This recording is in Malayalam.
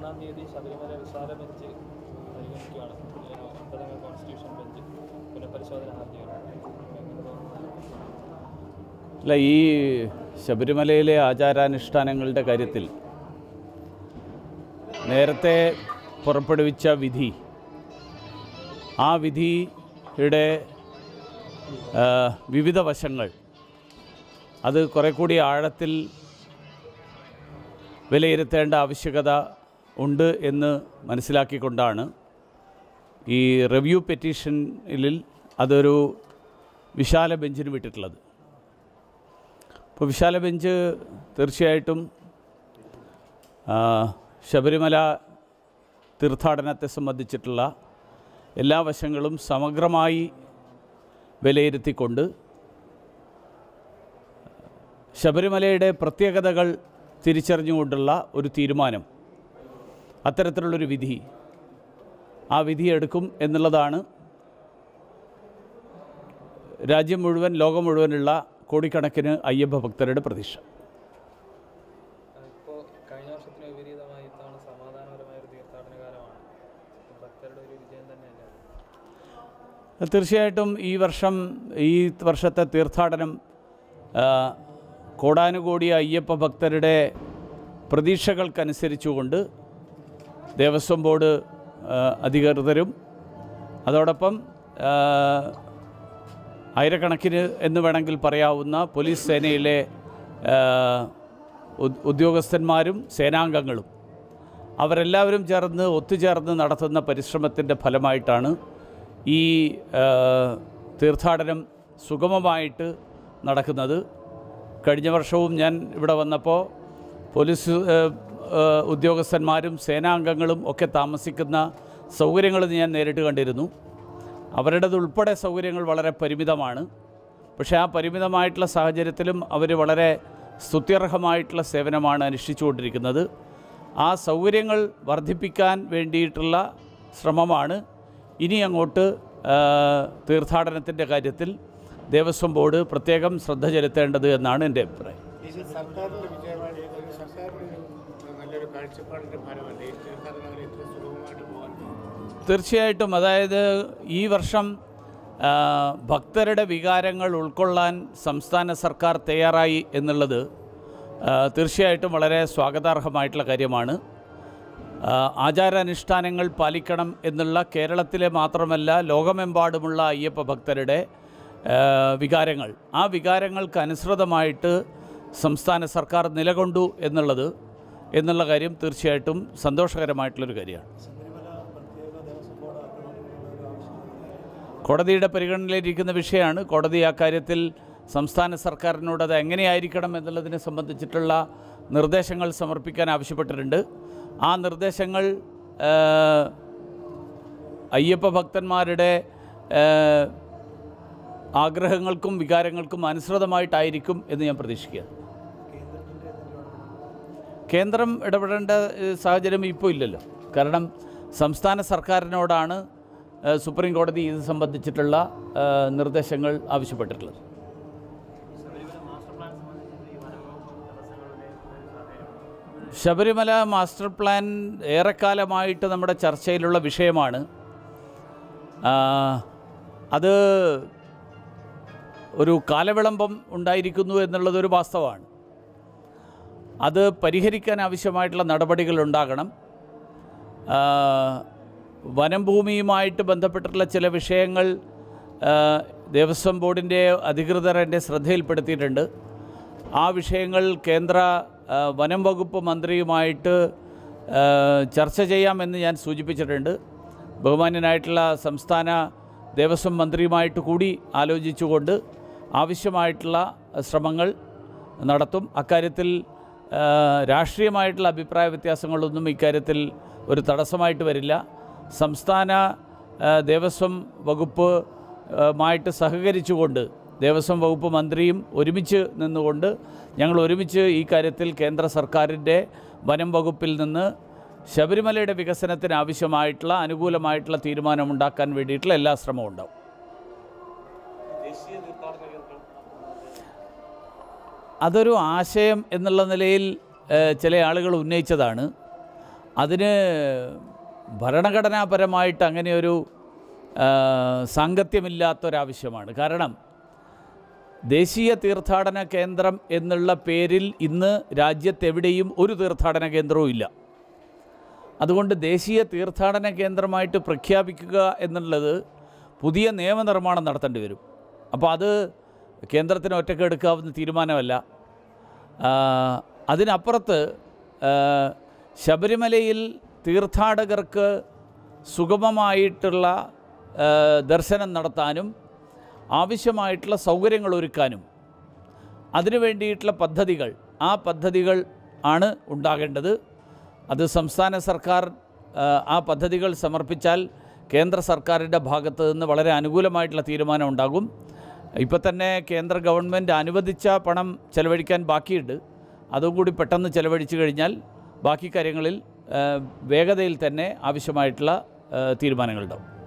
ഒന്നാം തീയതി ശബരിമല വിശാല ബെഞ്ച് പരിഗണിക്കുകയാണ് ഒൻപതംഗ കോൺസ്റ്റിറ്റ്യൂഷൻ ബെഞ്ച് പുനഃപരിശോധന ഹർജിയാണ് അല്ല ഈ ശബരിമലയിലെ ആചാരാനുഷ്ഠാനങ്ങളുടെ കാര്യത്തിൽ നേരത്തെ പുറപ്പെടുവിച്ച വിധി ആ വിധിയുടെ വിവിധ വശങ്ങൾ അത് കുറേ കൂടി ആഴത്തിൽ വിലയിരുത്തേണ്ട ആവശ്യകത ഉണ്ട് എന്ന് മനസ്സിലാക്കിക്കൊണ്ടാണ് ഈ റിവ്യൂ പെറ്റീഷനിൽ അതൊരു വിശാല ബെഞ്ചിന് വിട്ടിട്ടുള്ളത് അപ്പോൾ വിശാല ബെഞ്ച് തീർച്ചയായിട്ടും ശബരിമല തീർത്ഥാടനത്തെ സംബന്ധിച്ചിട്ടുള്ള എല്ലാ വശങ്ങളും സമഗ്രമായി വിലയിരുത്തിക്കൊണ്ട് ശബരിമലയുടെ പ്രത്യേകതകൾ തിരിച്ചറിഞ്ഞുകൊണ്ടുള്ള ഒരു തീരുമാനം അത്തരത്തിലുള്ളൊരു വിധി ആ വിധി എടുക്കും എന്നുള്ളതാണ് രാജ്യം മുഴുവൻ ലോകം മുഴുവനുള്ള കോടിക്കണക്കിന് അയ്യപ്പ ഭക്തരുടെ പ്രതീക്ഷ തീർച്ചയായിട്ടും ഈ വർഷം ഈ വർഷത്തെ തീർത്ഥാടനം കോടാനുകോടി അയ്യപ്പ ഭക്തരുടെ പ്രതീക്ഷകൾക്കനുസരിച്ചുകൊണ്ട് ദേവസ്വം ബോർഡ് അധികൃതരും അതോടൊപ്പം ആയിരക്കണക്കിന് എന്ന് വേണമെങ്കിൽ പറയാവുന്ന പോലീസ് സേനയിലെ ഉദ്യോഗസ്ഥന്മാരും സേനാംഗങ്ങളും അവരെല്ലാവരും ചേർന്ന് ഒത്തുചേർന്ന് നടത്തുന്ന പരിശ്രമത്തിൻ്റെ ഫലമായിട്ടാണ് ഈ തീർത്ഥാടനം സുഗമമായിട്ട് നടക്കുന്നത് കഴിഞ്ഞ വർഷവും ഞാൻ ഇവിടെ വന്നപ്പോൾ പോലീസ് ഉദ്യോഗസ്ഥന്മാരും സേനാംഗങ്ങളും ഒക്കെ താമസിക്കുന്ന സൗകര്യങ്ങൾ ഞാൻ നേരിട്ട് കണ്ടിരുന്നു അവരുടേതുൾപ്പെടെ സൗകര്യങ്ങൾ വളരെ പരിമിതമാണ് പക്ഷേ ആ പരിമിതമായിട്ടുള്ള സാഹചര്യത്തിലും അവർ വളരെ സ്തുത്യർഹമായിട്ടുള്ള സേവനമാണ് അനുഷ്ഠിച്ചുകൊണ്ടിരിക്കുന്നത് ആ സൗകര്യങ്ങൾ വർദ്ധിപ്പിക്കാൻ വേണ്ടിയിട്ടുള്ള ശ്രമമാണ് ഇനി അങ്ങോട്ട് തീർത്ഥാടനത്തിൻ്റെ കാര്യത്തിൽ ദേവസ്വം ബോർഡ് പ്രത്യേകം ശ്രദ്ധ ചെലുത്തേണ്ടത് എന്നാണ് എൻ്റെ അഭിപ്രായം തീർച്ചയായിട്ടും അതായത് ഈ വർഷം ഭക്തരുടെ വികാരങ്ങൾ ഉൾക്കൊള്ളാൻ സംസ്ഥാന സർക്കാർ തയ്യാറായി എന്നുള്ളത് തീർച്ചയായിട്ടും വളരെ സ്വാഗതാർഹമായിട്ടുള്ള കാര്യമാണ് ആചാരാനുഷ്ഠാനങ്ങൾ പാലിക്കണം എന്നുള്ള കേരളത്തിലെ മാത്രമല്ല ലോകമെമ്പാടുമുള്ള അയ്യപ്പ ഭക്തരുടെ വികാരങ്ങൾ ആ വികാരങ്ങൾക്ക് അനുസൃതമായിട്ട് സംസ്ഥാന സർക്കാർ നിലകൊണ്ടു എന്നുള്ളത് എന്നുള്ള കാര്യം തീർച്ചയായിട്ടും സന്തോഷകരമായിട്ടുള്ളൊരു കാര്യമാണ് കോടതിയുടെ പരിഗണനയിലിരിക്കുന്ന വിഷയമാണ് കോടതി ആ കാര്യത്തിൽ സംസ്ഥാന സർക്കാരിനോട് അത് എങ്ങനെയായിരിക്കണം എന്നുള്ളതിനെ സംബന്ധിച്ചിട്ടുള്ള നിർദ്ദേശങ്ങൾ സമർപ്പിക്കാൻ ആവശ്യപ്പെട്ടിട്ടുണ്ട് ആ നിർദ്ദേശങ്ങൾ അയ്യപ്പ ഭക്തന്മാരുടെ ആഗ്രഹങ്ങൾക്കും വികാരങ്ങൾക്കും അനുസൃതമായിട്ടായിരിക്കും എന്ന് ഞാൻ പ്രതീക്ഷിക്കുക കേന്ദ്രം ഇടപെടേണ്ട സാഹചര്യം ഇപ്പോൾ ഇല്ലല്ലോ കാരണം സംസ്ഥാന സർക്കാരിനോടാണ് സുപ്രീം കോടതി ഇത് സംബന്ധിച്ചിട്ടുള്ള നിർദ്ദേശങ്ങൾ ആവശ്യപ്പെട്ടിട്ടുള്ളത് ശബരിമല മാസ്റ്റർ പ്ലാൻ ഏറെക്കാലമായിട്ട് നമ്മുടെ ചർച്ചയിലുള്ള വിഷയമാണ് അത് ഒരു കാലവിളംബം ഉണ്ടായിരിക്കുന്നു എന്നുള്ളതൊരു വാസ്തവമാണ് അത് പരിഹരിക്കാൻ ആവശ്യമായിട്ടുള്ള നടപടികൾ ഉണ്ടാകണം വനം ഭൂമിയുമായിട്ട് ബന്ധപ്പെട്ടിട്ടുള്ള ചില വിഷയങ്ങൾ ദേവസ്വം ബോർഡിൻ്റെ അധികൃതർ എൻ്റെ ശ്രദ്ധയിൽപ്പെടുത്തിയിട്ടുണ്ട് ആ വിഷയങ്ങൾ കേന്ദ്ര വനം വകുപ്പ് മന്ത്രിയുമായിട്ട് ചർച്ച ചെയ്യാമെന്ന് ഞാൻ സൂചിപ്പിച്ചിട്ടുണ്ട് ബഹുമാന്യനായിട്ടുള്ള സംസ്ഥാന ദേവസ്വം മന്ത്രിയുമായിട്ട് കൂടി ആലോചിച്ചുകൊണ്ട് ആവശ്യമായിട്ടുള്ള ശ്രമങ്ങൾ നടത്തും അക്കാര്യത്തിൽ രാഷ്ട്രീയമായിട്ടുള്ള അഭിപ്രായ വ്യത്യാസങ്ങളൊന്നും ഇക്കാര്യത്തിൽ ഒരു തടസ്സമായിട്ട് വരില്ല സംസ്ഥാന ദേവസ്വം വകുപ്പ് മായിട്ട് സഹകരിച്ചുകൊണ്ട് ദേവസ്വം വകുപ്പ് മന്ത്രിയും ഒരുമിച്ച് നിന്നുകൊണ്ട് ഞങ്ങൾ ഒരുമിച്ച് ഈ കാര്യത്തിൽ കേന്ദ്ര സർക്കാരിൻ്റെ വനം വകുപ്പിൽ നിന്ന് ശബരിമലയുടെ വികസനത്തിന് ആവശ്യമായിട്ടുള്ള അനുകൂലമായിട്ടുള്ള തീരുമാനമുണ്ടാക്കാൻ വേണ്ടിയിട്ടുള്ള എല്ലാ ശ്രമവും ഉണ്ടാവും അതൊരു ആശയം എന്നുള്ള നിലയിൽ ചില ആളുകൾ ഉന്നയിച്ചതാണ് അതിന് ഭരണഘടനാപരമായിട്ട് അങ്ങനെയൊരു സാങ്കത്യമില്ലാത്തൊരാവശ്യമാണ് കാരണം ദേശീയ തീർത്ഥാടന കേന്ദ്രം എന്നുള്ള പേരിൽ ഇന്ന് രാജ്യത്തെവിടെയും ഒരു തീർത്ഥാടന കേന്ദ്രവും ഇല്ല അതുകൊണ്ട് ദേശീയ തീർത്ഥാടന കേന്ദ്രമായിട്ട് പ്രഖ്യാപിക്കുക എന്നുള്ളത് പുതിയ നിയമനിർമ്മാണം നടത്തേണ്ടി വരും അപ്പോൾ അത് കേന്ദ്രത്തിന് ഒറ്റയ്ക്ക് എടുക്കാവുന്ന തീരുമാനമല്ല അതിനപ്പുറത്ത് ശബരിമലയിൽ തീർത്ഥാടകർക്ക് സുഗമമായിട്ടുള്ള ദർശനം നടത്താനും ആവശ്യമായിട്ടുള്ള സൗകര്യങ്ങൾ ഒരുക്കാനും അതിനു വേണ്ടിയിട്ടുള്ള പദ്ധതികൾ ആ പദ്ധതികൾ ആണ് ഉണ്ടാകേണ്ടത് അത് സംസ്ഥാന സർക്കാർ ആ പദ്ധതികൾ സമർപ്പിച്ചാൽ കേന്ദ്ര സർക്കാരിൻ്റെ ഭാഗത്തു നിന്ന് വളരെ അനുകൂലമായിട്ടുള്ള തീരുമാനം ഉണ്ടാകും ഇപ്പോൾ തന്നെ കേന്ദ്ര ഗവൺമെൻറ് അനുവദിച്ച പണം ചെലവഴിക്കാൻ ബാക്കിയുണ്ട് അതും കൂടി പെട്ടെന്ന് ചെലവഴിച്ചു കഴിഞ്ഞാൽ ബാക്കി കാര്യങ്ങളിൽ വേഗതയിൽ തന്നെ ആവശ്യമായിട്ടുള്ള തീരുമാനങ്ങളുണ്ടാവും